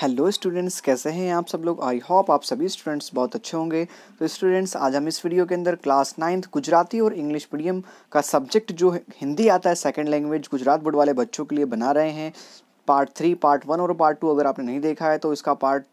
hello students कैसे हैं आप सब लोग आई होप आप सभी स्टूडेंट्स बहुत अच्छे होंगे तो स्टूडेंट्स आज हम इस वीडियो के अंदर क्लास नाइन्थ गुजराती और इंग्लिश मीडियम का सब्जेक्ट जो हिंदी आता है सेकंड लैंग्वेज गुजरात बोर्ड वाले बच्चों के लिए बना रहे हैं पार्ट थ्री पार्ट वन और पार्ट टू अगर आपने नहीं देखा है तो इसका पार्ट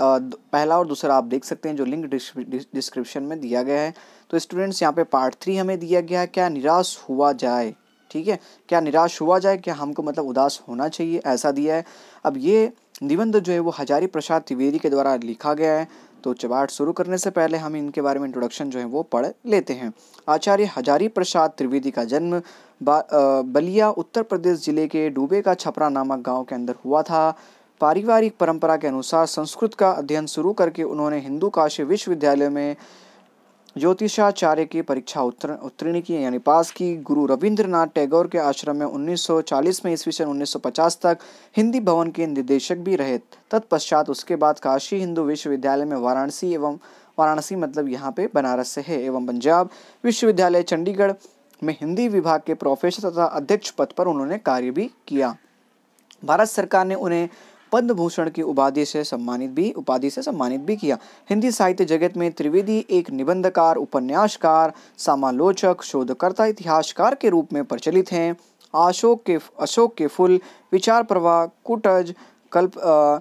पहला और दूसरा आप देख सकते हैं जो लिंक डिस्क्रिप्शन में दिया गया है तो स्टूडेंट्स यहाँ पर पार्ट थ्री हमें दिया गया है क्या निराश हुआ जाए ठीक है क्या निराश हुआ जाए क्या हमको मतलब उदास होना चाहिए ऐसा दिया है अब ये निबंध जो है वो हजारी प्रसाद त्रिवेदी के द्वारा लिखा गया है तो चबाट शुरू करने से पहले हम इनके बारे में इंट्रोडक्शन जो है वो पढ़ लेते हैं आचार्य हजारी प्रसाद त्रिवेदी का जन्म बलिया उत्तर प्रदेश जिले के डूबे का छपरा नामक गांव के अंदर हुआ था पारिवारिक परंपरा के अनुसार संस्कृत का अध्ययन शुरू करके उन्होंने हिंदू काशी विश्वविद्यालय में ज्योतिषाचार्य की परीक्षा उत्तीर्ण उत्तीर्ण की यानी पास की गुरु रविंद्रनाथ टैगोर के आश्रम में 1940 में ईस्वी सन 1950 तक हिंदी भवन के निदेशक भी रहे तत्पश्चात उसके बाद काशी हिंदू विश्वविद्यालय में वाराणसी एवं वाराणसी मतलब यहाँ पे बनारस से है एवं पंजाब विश्वविद्यालय चंडीगढ़ में हिंदी विभाग के प्रोफेसर तथा अध्यक्ष पद पर उन्होंने कार्य भी किया भारत सरकार ने उन्हें पद्म भूषण की उपाधि से सम्मानित भी उपाधि से सम्मानित भी किया हिंदी साहित्य जगत में त्रिवेदी एक निबंधकार उपन्यासकार समालोचक शोधकर्ता इतिहासकार के रूप में प्रचलित हैं अशोक के अशोक के फुल विचार प्रवाह कुटज कल्प आ,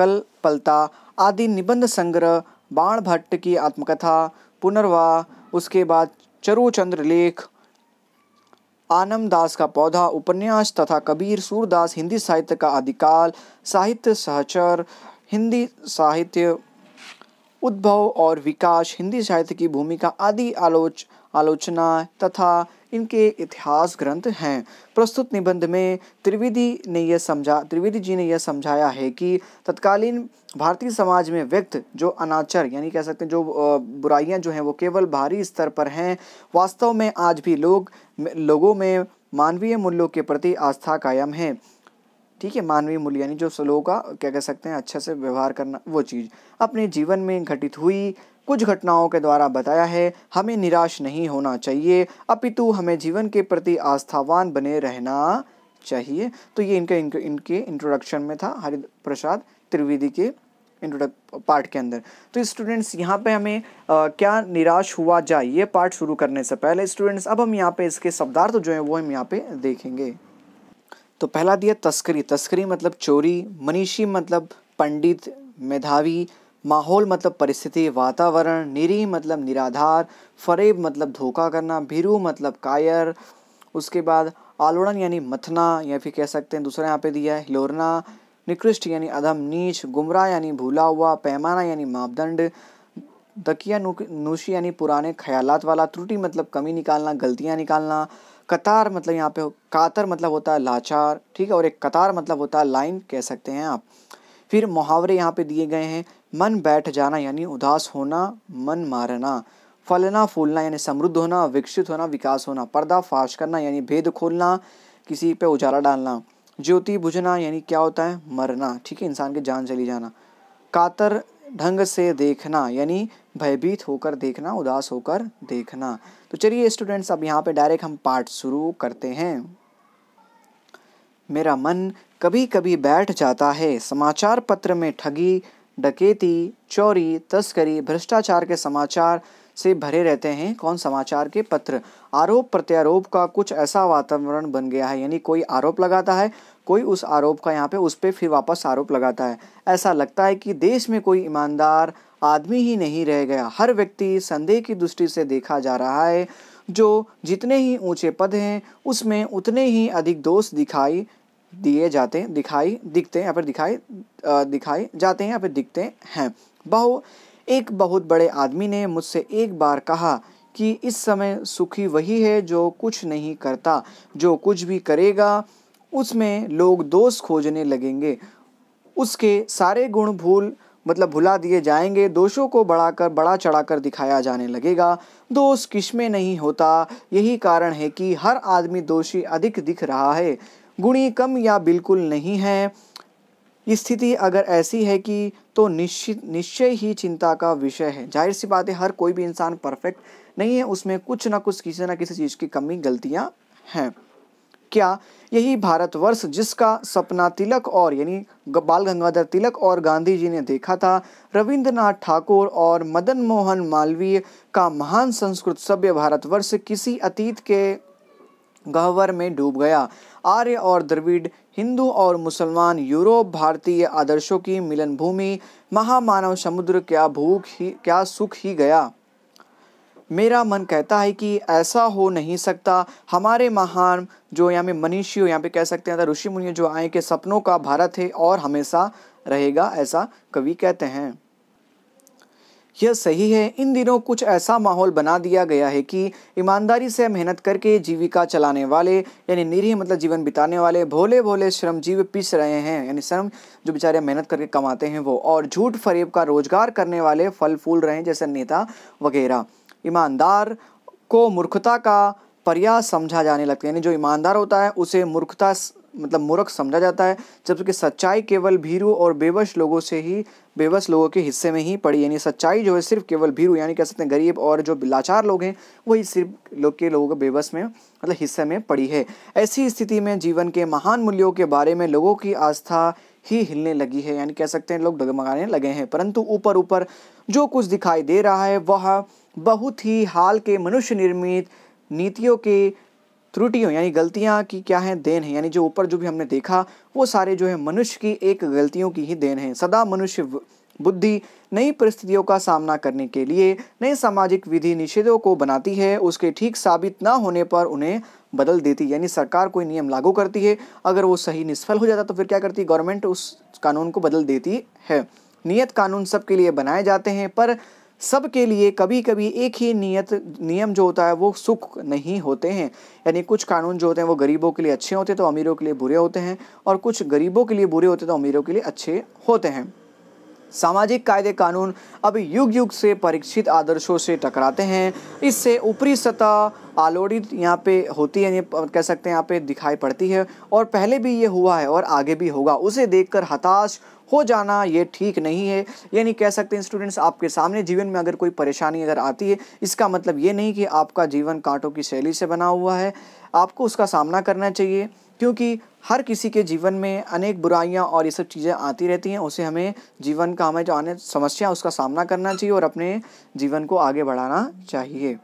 कल आदि निबंध संग्रह बाण भट्ट की आत्मकथा पुनर्वा उसके बाद चरुचंद्र लेख दास का पौधा उपन्यास तथा कबीर सूरदास हिंदी साहित्य का आदिकाल साहित्य सहचर हिंदी साहित्य उद्भव और विकास हिंदी साहित्य की भूमिका आदि आलोच आलोचना तथा इनके इतिहास ग्रंथ हैं प्रस्तुत निबंध में त्रिवेदी ने यह समझा त्रिवेदी जी ने यह समझाया है कि तत्कालीन भारतीय समाज में व्यक्त जो अनाचर यानी कह सकते हैं जो बुराइयां जो हैं वो केवल भारी स्तर पर हैं वास्तव में आज भी लोग लोगों में मानवीय मूल्यों के प्रति आस्था कायम है ठीक है मानवीय मूल्य यानी जो लोगों का क्या कह सकते हैं अच्छे से व्यवहार करना वो चीज़ अपने जीवन में घटित हुई कुछ घटनाओं के द्वारा बताया है हमें निराश नहीं होना चाहिए अपितु हमें जीवन के प्रति आस्थावान बने रहना चाहिए तो ये इनके इनके, इनके इंट्रोडक्शन में था हरि प्रसाद त्रिवेदी के इंट्रोडक्ट पार्ट के अंदर तो स्टूडेंट्स यहाँ पे हमें आ, क्या निराश हुआ जाए ये पार्ट शुरू करने से पहले स्टूडेंट्स अब हम यहाँ पे इसके शब्दार्थ जो है वो हम यहाँ पे देखेंगे तो पहला दिया तस्करी तस्करी मतलब चोरी मनीषी मतलब पंडित मेधावी माहौल मतलब परिस्थिति वातावरण निरी मतलब निराधार फरेब मतलब धोखा करना भीरू मतलब कायर उसके बाद आलोड़न यानी मथना या फिर कह सकते हैं दूसरा यहाँ पे दिया है हिलोरना निकृष्ट यानी अधम नीच गुमराह यानी भूला हुआ पैमाना यानी मापदंड दकिया नूशी यानी पुराने ख्यालात वाला त्रुटि मतलब कमी निकालना गलतियाँ निकालना कतार मतलब यहाँ पे कातर मतलब होता है लाचार ठीक है और एक कतार मतलब होता है लाइन कह सकते हैं आप फिर मुहावरे यहाँ पे दिए गए हैं मन बैठ जाना यानी उदास होना मन मारना फलना फूलना यानी समृद्ध होना विकसित होना विकास होना पर्दा फाश करना यानी भेद खोलना किसी पे उजाला डालना ज्योति बुझना यानी क्या होता है मरना ठीक है इंसान की जान चली जाना कातर ढंग से देखना यानी भयभीत होकर देखना उदास होकर देखना तो चलिए स्टूडेंट्स अब यहाँ पे डायरेक्ट हम पाठ शुरू करते हैं मेरा मन कभी कभी बैठ जाता है समाचार पत्र में ठगी डकेती चोरी तस्करी भ्रष्टाचार के समाचार से भरे रहते हैं कौन समाचार के पत्र आरोप प्रत्यारोप का कुछ ऐसा वातावरण बन गया है यानी कोई आरोप लगाता है कोई उस आरोप का यहाँ पे उस पर फिर वापस आरोप लगाता है ऐसा लगता है कि देश में कोई ईमानदार आदमी ही नहीं रह गया हर व्यक्ति संदेह की दृष्टि से देखा जा रहा है जो जितने ही ऊंचे पद हैं उसमें उतने ही अधिक दोष दिखाई दिए जाते हैं दिखाई दिखते हैं या फिर दिखाई दिखाई जाते हैं या फिर दिखते हैं बहु एक बहुत बड़े आदमी ने मुझसे एक बार कहा कि इस समय सुखी वही है जो कुछ नहीं करता जो कुछ भी करेगा उसमें लोग दोष खोजने लगेंगे उसके सारे गुण भूल मतलब भुला दिए जाएंगे दोषों को बढ़ाकर बड़ा चढ़ाकर दिखाया जाने लगेगा दोष किस में नहीं होता यही कारण है कि हर आदमी दोषी अधिक दिख रहा है गुणी कम या बिल्कुल नहीं है स्थिति अगर ऐसी है कि तो निश्चित निश्चय ही चिंता का विषय है जाहिर सी बात है हर कोई भी इंसान परफेक्ट नहीं है उसमें कुछ ना कुछ किसी ना किसी चीज़ की कमी गलतियाँ हैं क्या यही भारतवर्ष जिसका सपना तिलक और यानी बाल गंगाधर तिलक और गांधी जी ने देखा था रविंद्रनाथ ठाकुर और मदन मोहन मालवीय का महान संस्कृत सभ्य भारतवर्ष किसी अतीत के गहवर में डूब गया आर्य और द्रविड़ हिंदू और मुसलमान यूरोप भारतीय आदर्शों की मिलन भूमि महामानव समुद्र क्या भूख ही क्या सुख ही गया मेरा मन कहता है कि ऐसा हो नहीं सकता हमारे महान जो यहाँ पे मनीषी हो यहाँ पे कह सकते हैं ऋषि मुनि जो आए के सपनों का भारत है और हमेशा रहेगा ऐसा कवि कहते हैं यह सही है इन दिनों कुछ ऐसा माहौल बना दिया गया है कि ईमानदारी से मेहनत करके जीविका चलाने वाले यानी निरीह मतलब जीवन बिताने वाले भोले भोले श्रमजीव पिस रहे हैं यानी श्रम जो बेचारे मेहनत करके कमाते हैं वो और झूठ फरेब का रोजगार करने वाले फल फूल रहे हैं जैसे नेता वगैरह ईमानदार को मूर्खता का प्रयास समझा जाने लगता है यानी जो ईमानदार होता है उसे मूर्खता मतलब मूर्ख समझा जाता है जबकि सच्चाई केवल भीरू और बेवश लोगों से ही बेवश लोगों के हिस्से में ही पड़ी यानी सच्चाई जो है सिर्फ केवल भीरू यानी कह सकते हैं गरीब और जो लाचार लोग हैं वही सिर्फ लोग के लोगों के बेबस में मतलब हिस्से में पड़ी है ऐसी स्थिति में जीवन के महान मूल्यों के बारे में लोगों की आस्था ही हिलने लगी है यानी कह सकते हैं लोग डगमगाने लगे हैं परंतु ऊपर ऊपर जो कुछ दिखाई दे रहा है वह बहुत ही हाल के मनुष्य निर्मित नीतियों के त्रुटियों यानी गलतियाँ की क्या है देन है यानी जो ऊपर जो भी हमने देखा वो सारे जो है मनुष्य की एक गलतियों की ही देन है सदा मनुष्य बुद्धि नई परिस्थितियों का सामना करने के लिए नए सामाजिक विधि निषेधों को बनाती है उसके ठीक साबित ना होने पर उन्हें बदल देती यानी सरकार कोई नियम लागू करती है अगर वो सही निष्फल हो जाता तो फिर क्या करती गवर्नमेंट उस कानून को बदल देती है नियत कानून सबके लिए बनाए जाते हैं पर सब के लिए कभी कभी एक ही नियत नियम जो होता है वो सुख नहीं होते हैं यानी कुछ कानून जो होते हैं वो गरीबों के लिए अच्छे होते हैं तो अमीरों के लिए बुरे होते हैं और कुछ गरीबों के लिए बुरे होते हैं तो अमीरों के लिए अच्छे होते हैं सामाजिक कायदे कानून अब युग युग से परीक्षित आदर्शों से टकराते हैं इससे ऊपरी सतह आलोड़ित यहाँ पे होती है कह सकते हैं यहाँ पे दिखाई पड़ती है और पहले भी ये हुआ है और आगे भी होगा उसे देखकर हताश हो जाना ये ठीक नहीं है यानी कह सकते हैं स्टूडेंट्स आपके सामने जीवन में अगर कोई परेशानी अगर आती है इसका मतलब ये नहीं कि आपका जीवन कांटों की शैली से बना हुआ है आपको उसका सामना करना चाहिए क्योंकि हर किसी के जीवन में अनेक बुराइयाँ और ये सब चीज़ें आती रहती हैं उसे हमें जीवन का हमें जो आने समस्या उसका सामना करना चाहिए और अपने जीवन को आगे बढ़ाना चाहिए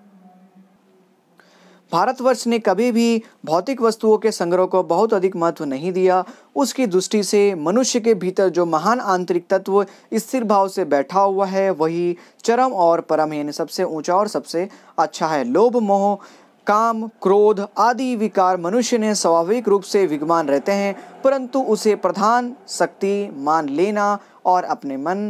भारतवर्ष ने कभी भी भौतिक वस्तुओं के संग्रह को बहुत अधिक महत्व नहीं दिया उसकी दृष्टि से मनुष्य के भीतर जो महान आंतरिक तत्व स्थिर भाव से बैठा हुआ है वही चरम और परम है सबसे ऊंचा और सबसे अच्छा है लोभ मोह काम क्रोध आदि विकार मनुष्य ने स्वाभाविक रूप से विद्यमान रहते हैं परंतु उसे प्रधान शक्ति मान लेना और अपने मन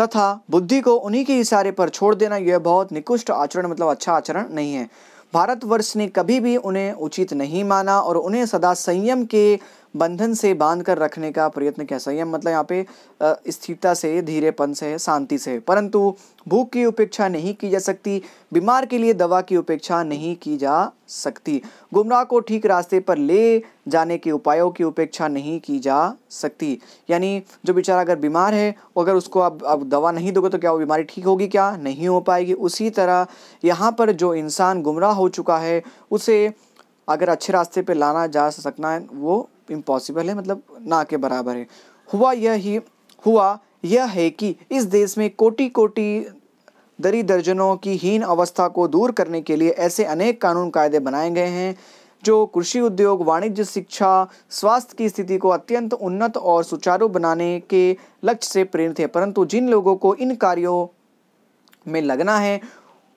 तथा बुद्धि को उन्हीं के इशारे पर छोड़ देना यह बहुत निकुष्ट आचरण मतलब अच्छा आचरण नहीं है भारतवर्ष ने कभी भी उन्हें उचित नहीं माना और उन्हें सदा संयम के बंधन से बांध कर रखने का प्रयत्न किया है मतलब यहाँ पे स्थिरता से धीरेपन से शांति से परंतु भूख की उपेक्षा नहीं की जा सकती बीमार के लिए दवा की उपेक्षा नहीं की जा सकती गुमराह को ठीक रास्ते पर ले जाने के उपायों की उपेक्षा नहीं की जा सकती यानी जो बेचारा अगर बीमार है अगर उसको आप अब दवा नहीं दोगे तो क्या वो बीमारी ठीक होगी क्या नहीं हो पाएगी उसी तरह यहाँ पर जो इंसान गुमराह हो चुका है उसे अगर अच्छे रास्ते पर लाना जा सकना है वो इम्पॉसिबल है मतलब ना के बराबर है हुआ यह ही हुआ यह है कि इस देश में कोटि कोटि दरी दर्जनों की हीन अवस्था को दूर करने के लिए ऐसे अनेक कानून कायदे बनाए गए हैं जो कृषि उद्योग वाणिज्य शिक्षा स्वास्थ्य की स्थिति को अत्यंत उन्नत और सुचारू बनाने के लक्ष्य से प्रेरित है परंतु जिन लोगों को इन कार्यों में लगना है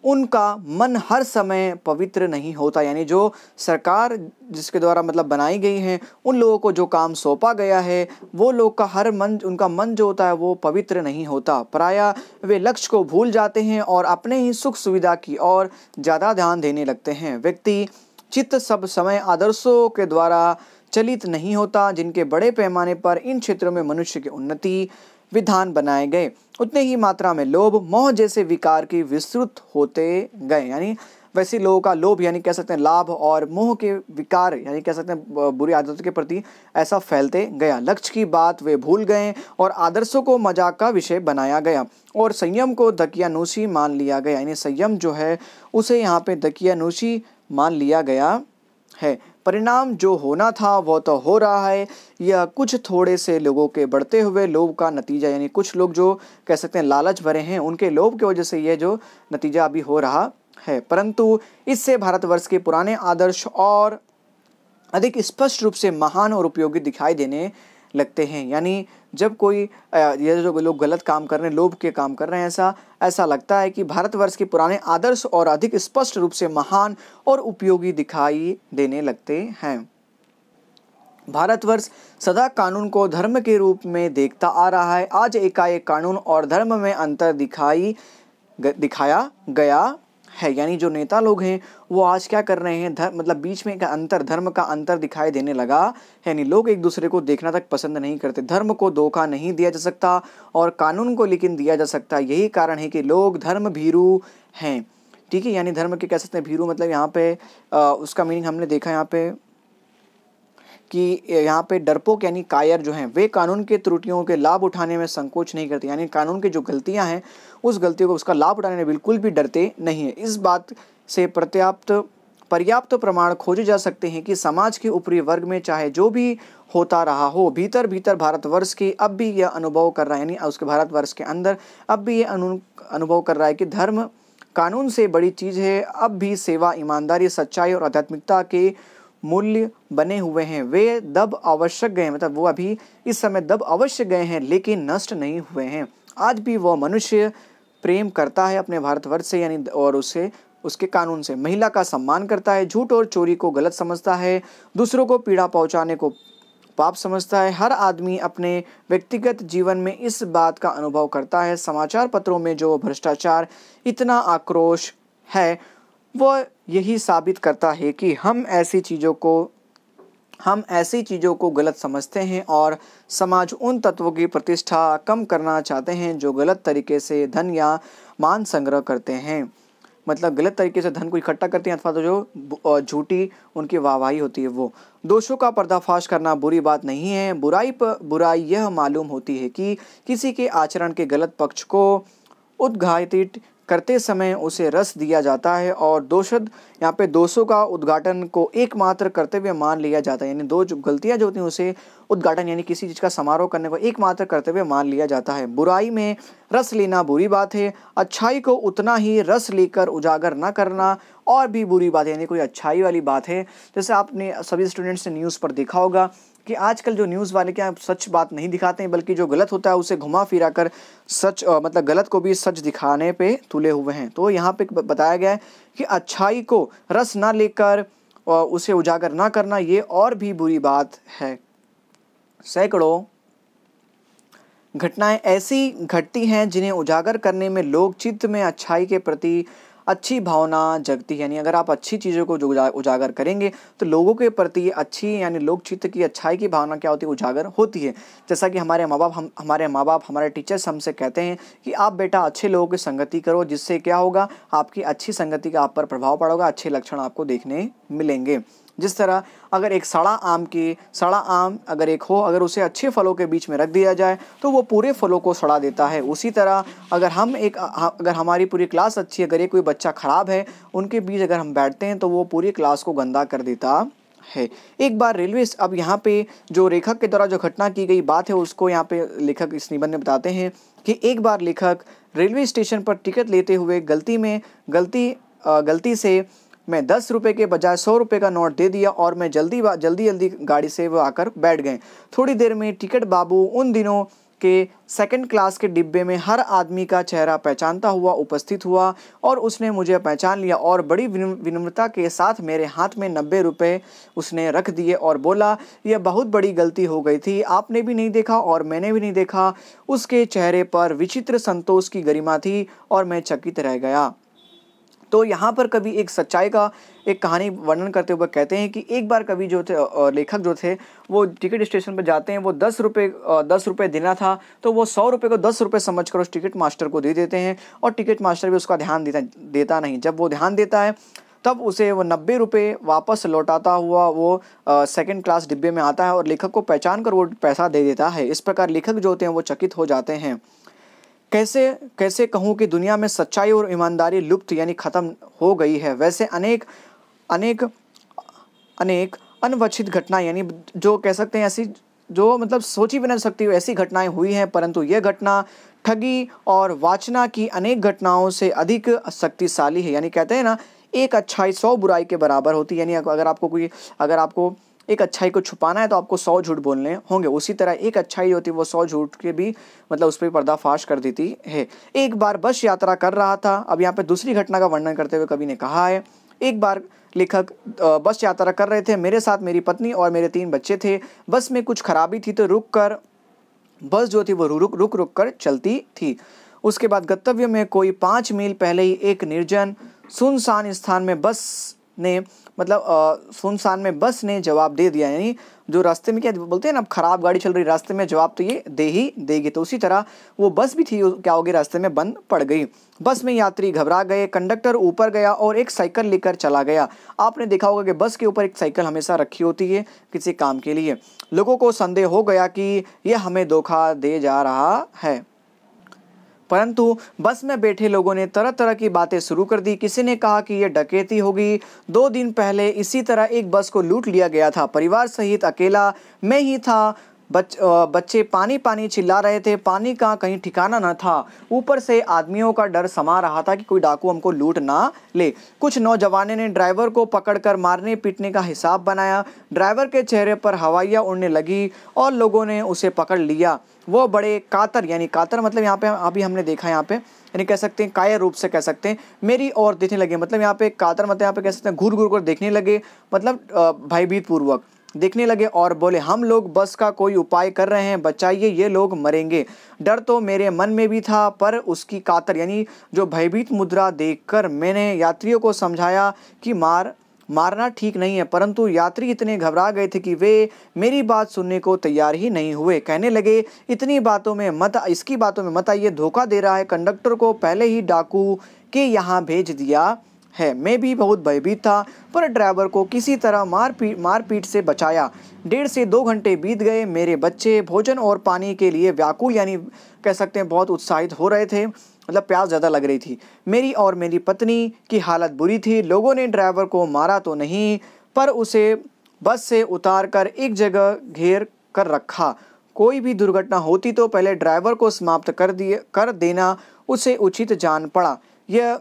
उनका मन हर समय पवित्र नहीं होता यानी जो सरकार जिसके द्वारा मतलब बनाई गई है उन लोगों को जो काम सौंपा गया है वो लोग का हर मन उनका मन जो होता है वो पवित्र नहीं होता प्राय वे लक्ष्य को भूल जाते हैं और अपने ही सुख सुविधा की और ज़्यादा ध्यान देने लगते हैं व्यक्ति चित्त सब समय आदर्शों के द्वारा चलित नहीं होता जिनके बड़े पैमाने पर इन क्षेत्रों में मनुष्य की उन्नति विधान बनाए गए उतने ही मात्रा में लोभ मोह जैसे विकार की विस्तृत होते गए यानी वैसे लोगों का लोभ यानी कह सकते हैं लाभ और मोह के विकार यानी कह सकते हैं बुरी आदतों के प्रति ऐसा फैलते गया लक्ष्य की बात वे भूल गए और आदर्शों को मजाक का विषय बनाया गया और संयम को दकियानुषी मान लिया गया यानी संयम जो है उसे यहाँ पे दकियानुषी मान लिया गया है परिणाम जो होना था वह तो हो रहा है यह कुछ थोड़े से लोगों के बढ़ते हुए लोभ का नतीजा यानी कुछ लोग जो कह सकते हैं लालच भरे हैं उनके लोभ की वजह से यह जो नतीजा अभी हो रहा है परंतु इससे भारतवर्ष के पुराने आदर्श और अधिक स्पष्ट रूप से महान और उपयोगी दिखाई देने लगते हैं यानी जब कोई ये जो लोग गलत काम कर रहे हैं लोभ के काम कर रहे हैं ऐसा ऐसा लगता है कि भारतवर्ष के पुराने आदर्श और अधिक स्पष्ट रूप से महान और उपयोगी दिखाई देने लगते हैं भारतवर्ष सदा कानून को धर्म के रूप में देखता आ रहा है आज एकाएक कानून और धर्म में अंतर दिखाई दिखाया गया है यानी जो नेता लोग हैं वो आज क्या कर रहे हैं धर्म मतलब बीच में एक अंतर धर्म का अंतर दिखाई देने लगा यानी लोग एक दूसरे को देखना तक पसंद नहीं करते धर्म को धोखा नहीं दिया जा सकता और कानून को लेकिन दिया जा सकता यही कारण है कि लोग धर्म भीरू हैं ठीक है यानी धर्म के कह सकते हैं भीरू मतलब यहाँ पे आ, उसका मीनिंग हमने देखा यहाँ पे कि यहाँ पे डरपोक यानी कायर जो हैं वे कानून के त्रुटियों के लाभ उठाने में संकोच नहीं करते यानी कानून की जो गलतियाँ हैं उस गलतियों को उसका लाभ उठाने में बिल्कुल भी डरते नहीं है इस बात से पर्याप्त पर्याप्त प्रमाण खोजे जा सकते हैं कि समाज के ऊपरी वर्ग में चाहे जो भी होता रहा हो भीतर भीतर भारतवर्ष की अब भी यह अनुभव कर रहा है यानी उसके भारतवर्ष के अंदर अब भी ये अनु अनुभव कर रहा है कि धर्म कानून से बड़ी चीज़ है अब भी सेवा ईमानदारी सच्चाई और आध्यात्मिकता के मूल्य बने हुए हैं वे दब आवश्यक गए मतलब वो अभी इस समय दब अवश्य गए हैं लेकिन नष्ट नहीं हुए हैं आज भी वह मनुष्य प्रेम करता है अपने भारतवर्ष से यानी और उसे उसके कानून से महिला का सम्मान करता है झूठ और चोरी को गलत समझता है दूसरों को पीड़ा पहुंचाने को पाप समझता है हर आदमी अपने व्यक्तिगत जीवन में इस बात का अनुभव करता है समाचार पत्रों में जो भ्रष्टाचार इतना आक्रोश है वह यही साबित करता है कि हम ऐसी चीज़ों को हम ऐसी चीज़ों को गलत समझते हैं और समाज उन तत्वों की प्रतिष्ठा कम करना चाहते हैं जो गलत तरीके से धन या मान संग्रह करते हैं मतलब गलत तरीके से धन को इकट्ठा करते हैं अथवा तो जो झूठी उनकी वाहवाही होती है वो दोषों का पर्दाफाश करना बुरी बात नहीं है बुराई पर बुराई यह मालूम होती है कि किसी के आचरण के गलत पक्ष को उद्घाटित करते समय उसे रस दिया जाता है और दोषद यहाँ पे दोषों का उद्घाटन को एकमात्र करते हुए मान लिया जाता है यानी दो जो गलतियाँ जो होती हैं उसे उद्घाटन यानी किसी चीज़ का समारोह करने को एकमात्र करते हुए मान लिया जाता है बुराई में रस लेना बुरी बात है अच्छाई को उतना ही रस लेकर उजागर ना करना और भी बुरी बात है यानी कोई अच्छाई वाली बात है जैसे आपने सभी स्टूडेंट्स ने न्यूज़ पर देखा होगा कि आजकल जो न्यूज़ वाले क्या सच बात नहीं दिखाते हैं बल्कि जो गलत होता है उसे घुमा फिरा कर सच मतलब गलत को भी सच दिखाने पे तुले हुए हैं तो यहाँ पे बताया गया है कि अच्छाई को रस ना लेकर उसे उजागर ना करना ये और भी बुरी बात है सैकड़ों घटनाएं ऐसी घटती हैं जिन्हें उजागर करने में लोग चित्त में अच्छाई के प्रति अच्छी भावना जगती है यानी अगर आप अच्छी चीज़ों को उजागर करेंगे तो लोगों के प्रति अच्छी यानी लोक चित्त की अच्छाई की भावना क्या होती है उजागर होती है जैसा कि हमारे माँ बाप हम हमारे माँ बाप हमारे टीचर्स हमसे कहते हैं कि आप बेटा अच्छे लोगों की संगति करो जिससे क्या होगा आपकी अच्छी संगति का आप पर प्रभाव पड़ेगा अच्छे लक्षण आपको देखने मिलेंगे जिस तरह अगर एक सड़ा आम की सड़ा आम अगर एक हो अगर उसे अच्छे फलों के बीच में रख दिया जाए तो वो पूरे फलों को सड़ा देता है उसी तरह अगर हम एक अगर हमारी पूरी क्लास अच्छी अगर ये कोई बच्चा ख़राब है उनके बीच अगर हम बैठते हैं तो वो पूरी क्लास को गंदा कर देता है एक बार रेलवे अब यहाँ पे जो लेखक के द्वारा जो घटना की गई बात है उसको यहाँ पे लेखक इस निबंध में बताते हैं कि एक बार लेखक रेलवे स्टेशन पर टिकट लेते हुए गलती में गलती गलती से मैं दस रुपये के बजाय सौ रुपये का नोट दे दिया और मैं जल्दी जल्दी जल्दी गाड़ी से वो आकर बैठ गए थोड़ी देर में टिकट बाबू उन दिनों के सेकंड क्लास के डिब्बे में हर आदमी का चेहरा पहचानता हुआ उपस्थित हुआ और उसने मुझे पहचान लिया और बड़ी विनम्रता के साथ मेरे हाथ में नब्बे रुपये उसने रख दिए और बोला यह बहुत बड़ी गलती हो गई थी आपने भी नहीं देखा और मैंने भी नहीं देखा उसके चेहरे पर विचित्र संतोष की गरिमा थी और मैं चकित रह गया तो यहाँ पर कभी एक सच्चाई का एक कहानी वर्णन करते हुए कहते हैं कि एक बार कभी जो थे लेखक जो थे वो टिकट स्टेशन पर जाते हैं वो दस रुपये दस रुपये देना था तो वो सौ रुपये को दस रुपये समझ कर उस टिकट मास्टर को दे देते हैं और टिकट मास्टर भी उसका ध्यान देता देता नहीं जब वो ध्यान देता है तब उसे वो नब्बे रुपये वापस लौटाता हुआ वो सेकंड क्लास डिब्बे में आता है और लेखक को पहचान कर वो पैसा दे देता है इस प्रकार लेखक जो होते हैं वो चकित हो जाते हैं कैसे कैसे कहूँ कि दुनिया में सच्चाई और ईमानदारी लुप्त यानी ख़त्म हो गई है वैसे अनेक अनेक अनेक अनवचित घटना यानी जो कह सकते हैं ऐसी जो मतलब सोची भी नहीं सकती ऐसी घटनाएं हुई हैं परंतु यह घटना ठगी और वाचना की अनेक घटनाओं से अधिक शक्तिशाली है यानी कहते हैं ना एक अच्छाई सौ बुराई के बराबर होती है यानी अगर आपको कोई अगर आपको एक अच्छाई को छुपाना है तो आपको सौ झूठ बोलने होंगे उसी तरह एक अच्छाई होती वो सौ झूठ के भी मतलब उस पर पर्दाफाश कर देती है एक बार बस यात्रा कर रहा था अब यहाँ पे दूसरी घटना का वर्णन करते हुए कवि ने कहा है एक बार लेखक बस यात्रा कर रहे थे मेरे साथ मेरी पत्नी और मेरे तीन बच्चे थे बस में कुछ खराबी थी तो रुक कर बस जो थी वो रुक रुक रुक कर चलती थी उसके बाद गंतव्य में कोई पाँच मील पहले ही एक निर्जन सुनसान स्थान में बस ने मतलब आ, सुनसान में बस ने जवाब दे दिया यानी जो रास्ते में क्या बोलते हैं ना ख़राब गाड़ी चल रही रास्ते में जवाब तो ये दे ही देगी तो उसी तरह वो बस भी थी क्या होगी रास्ते में बंद पड़ गई बस में यात्री घबरा गए कंडक्टर ऊपर गया और एक साइकिल लेकर चला गया आपने देखा होगा कि बस के ऊपर एक साइकिल हमेशा रखी होती है किसी काम के लिए लोगों को संदेह हो गया कि यह हमें धोखा दे जा रहा है परंतु बस में बैठे लोगों ने तरह तरह की बातें शुरू कर दी किसी ने कहा कि यह डकैती होगी दो दिन पहले इसी तरह एक बस को लूट लिया गया था परिवार सहित अकेला मैं ही था बच बच्चे पानी पानी चिल्ला रहे थे पानी का कहीं ठिकाना न था ऊपर से आदमियों का डर समा रहा था कि कोई डाकू हमको लूट ना ले कुछ नौजवानों ने ड्राइवर को पकड़कर मारने पीटने का हिसाब बनाया ड्राइवर के चेहरे पर हवाइयाँ उड़ने लगी और लोगों ने उसे पकड़ लिया वो बड़े कातर यानी कातर मतलब यहाँ पे अभी हमने देखा यहाँ पे यानी कह सकते हैं कायर रूप से कह सकते हैं मेरी और देखने लगे मतलब यहाँ पे कातर मतलब यहाँ पे कह सकते हैं घूर घूर कर देखने लगे मतलब भयभीत पूर्वक देखने लगे और बोले हम लोग बस का कोई उपाय कर रहे हैं बचाइए ये लोग मरेंगे डर तो मेरे मन में भी था पर उसकी कातर यानी जो भयभीत मुद्रा देखकर मैंने यात्रियों को समझाया कि मार मारना ठीक नहीं है परंतु यात्री इतने घबरा गए थे कि वे मेरी बात सुनने को तैयार ही नहीं हुए कहने लगे इतनी बातों में मत इसकी बातों में मत आइए धोखा दे रहा है कंडक्टर को पहले ही डाकू के यहाँ भेज दिया है मैं भी बहुत भयभीत था पर ड्राइवर को किसी तरह मारपीट मारपीट से बचाया डेढ़ से दो घंटे बीत गए मेरे बच्चे भोजन और पानी के लिए व्याकुल यानी कह सकते हैं बहुत उत्साहित हो रहे थे मतलब प्यास ज़्यादा लग रही थी मेरी और मेरी पत्नी की हालत बुरी थी लोगों ने ड्राइवर को मारा तो नहीं पर उसे बस से उतार कर एक जगह घेर कर रखा कोई भी दुर्घटना होती तो पहले ड्राइवर को समाप्त कर दिए कर देना उसे उचित जान पड़ा यह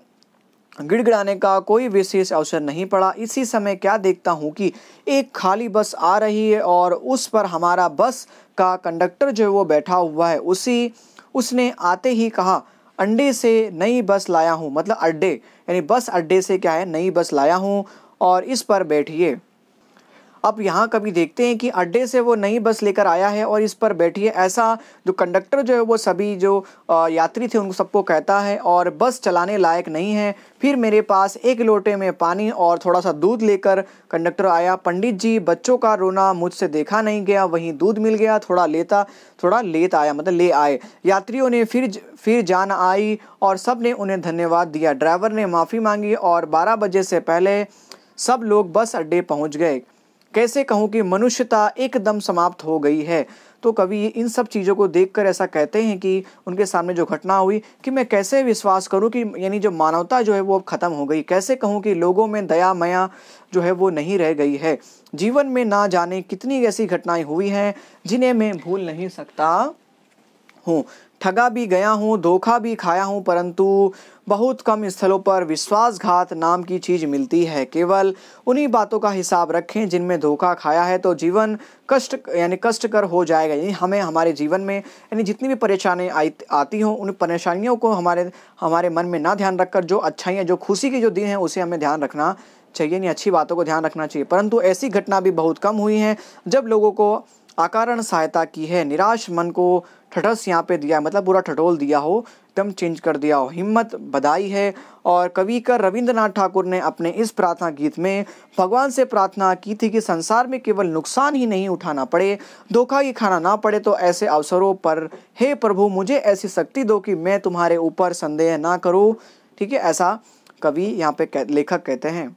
गिड़गिड़ाने का कोई विशेष अवसर नहीं पड़ा इसी समय क्या देखता हूँ कि एक खाली बस आ रही है और उस पर हमारा बस का कंडक्टर जो है वो बैठा हुआ है उसी उसने आते ही कहा अंडे से नई बस लाया हूँ मतलब अड्डे यानी बस अड्डे से क्या है नई बस लाया हूँ और इस पर बैठिए अब यहाँ कभी देखते हैं कि अड्डे से वो नई बस लेकर आया है और इस पर बैठी है ऐसा जो कंडक्टर जो है वो सभी जो यात्री थे उनको सबको कहता है और बस चलाने लायक नहीं है फिर मेरे पास एक लोटे में पानी और थोड़ा सा दूध लेकर कंडक्टर आया पंडित जी बच्चों का रोना मुझसे देखा नहीं गया वहीं दूध मिल गया थोड़ा लेता थोड़ा लेत आया मतलब ले आए यात्रियों ने फिर फिर जान आई और सब ने उन्हें धन्यवाद दिया ड्राइवर ने माफ़ी मांगी और बारह बजे से पहले सब लोग बस अड्डे पहुँच गए कैसे कहूँ कि मनुष्यता एकदम समाप्त हो गई है तो कवि इन सब चीज़ों को देखकर ऐसा कहते हैं कि उनके सामने जो घटना हुई कि मैं कैसे विश्वास करूं कि यानी जो मानवता जो है वो अब ख़त्म हो गई कैसे कहूं कि लोगों में दया मया जो है वो नहीं रह गई है जीवन में ना जाने कितनी ऐसी घटनाएं हुई हैं जिन्हें मैं भूल नहीं सकता हूँ ठगा भी गया हूँ धोखा भी खाया हूँ परंतु बहुत कम स्थलों पर विश्वासघात नाम की चीज़ मिलती है केवल उन्हीं बातों का हिसाब रखें जिनमें धोखा खाया है तो जीवन कष्ट यानी कर हो जाएगा यानी हमें हमारे जीवन में यानी जितनी भी परेशानियाँ आई आती हों उन परेशानियों को हमारे हमारे मन में ना ध्यान रखकर जो अच्छाइयाँ जो खुशी के जो दिन हैं उसे हमें ध्यान रखना चाहिए यानी अच्छी बातों को ध्यान रखना चाहिए परंतु ऐसी घटना भी बहुत कम हुई हैं जब लोगों को आकारण सहायता की है निराश मन को ठठस यहाँ पे दिया है मतलब पूरा ठटोल दिया हो एकदम चेंज कर दिया हो हिम्मत बधाई है और कवि का रविंद्रनाथ ठाकुर ने अपने इस प्रार्थना गीत में भगवान से प्रार्थना की थी कि संसार में केवल नुकसान ही नहीं उठाना पड़े धोखा ही खाना ना पड़े तो ऐसे अवसरों पर हे प्रभु मुझे ऐसी शक्ति दो कि मैं तुम्हारे ऊपर संदेह ना करूँ ठीक है ऐसा कवि यहाँ पे कह, लेखक कहते हैं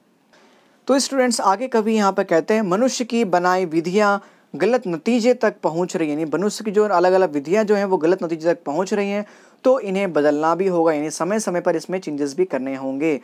तो स्टूडेंट्स आगे कवि यहाँ पे कहते हैं मनुष्य की बनाई विधियाँ गलत नतीजे तक पहुंच रही है यानी मनुष्य की जो अलग अलग विधियां जो हैं वो गलत नतीजे तक पहुंच रही हैं तो इन्हें बदलना भी होगा यानी समय समय पर इसमें चेंजेस भी करने होंगे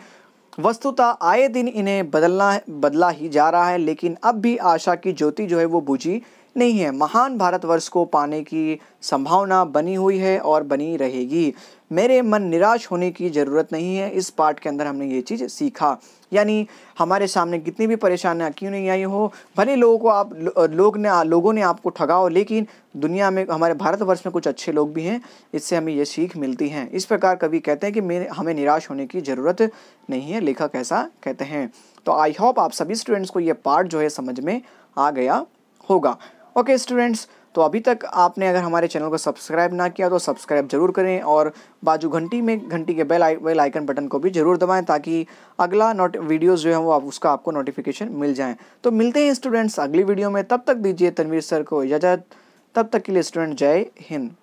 वस्तुतः आए दिन इन्हें बदलना बदला ही जा रहा है लेकिन अब भी आशा की ज्योति जो है वो बुझी नहीं है महान भारतवर्ष को पाने की संभावना बनी हुई है और बनी रहेगी मेरे मन निराश होने की ज़रूरत नहीं है इस पार्ट के अंदर हमने ये चीज़ सीखा यानी हमारे सामने कितनी भी परेशानियाँ क्यों नहीं आई हो भले लोगों को आप लो, लोग ने लोगों ने आपको ठगा हो लेकिन दुनिया में हमारे भारतवर्ष में कुछ अच्छे लोग भी हैं इससे हमें ये सीख मिलती हैं इस प्रकार कभी कहते हैं कि मेरे हमें निराश होने की ज़रूरत नहीं है लेखक ऐसा कहते हैं तो आई होप आप सभी स्टूडेंट्स को ये पार्ट जो है समझ में आ गया होगा ओके स्टूडेंट्स तो अभी तक आपने अगर हमारे चैनल को सब्सक्राइब ना किया तो सब्सक्राइब जरूर करें और बाजू घंटी में घंटी के बेल आई बेल आइकन बटन को भी जरूर दबाएं ताकि अगला नोट वीडियोज़ जो है वो आप उसका आपको नोटिफिकेशन मिल जाए तो मिलते हैं स्टूडेंट्स अगली वीडियो में तब तक दीजिए तनवीर सर को इजाज़त तब तक के लिए स्टूडेंट जय हिंद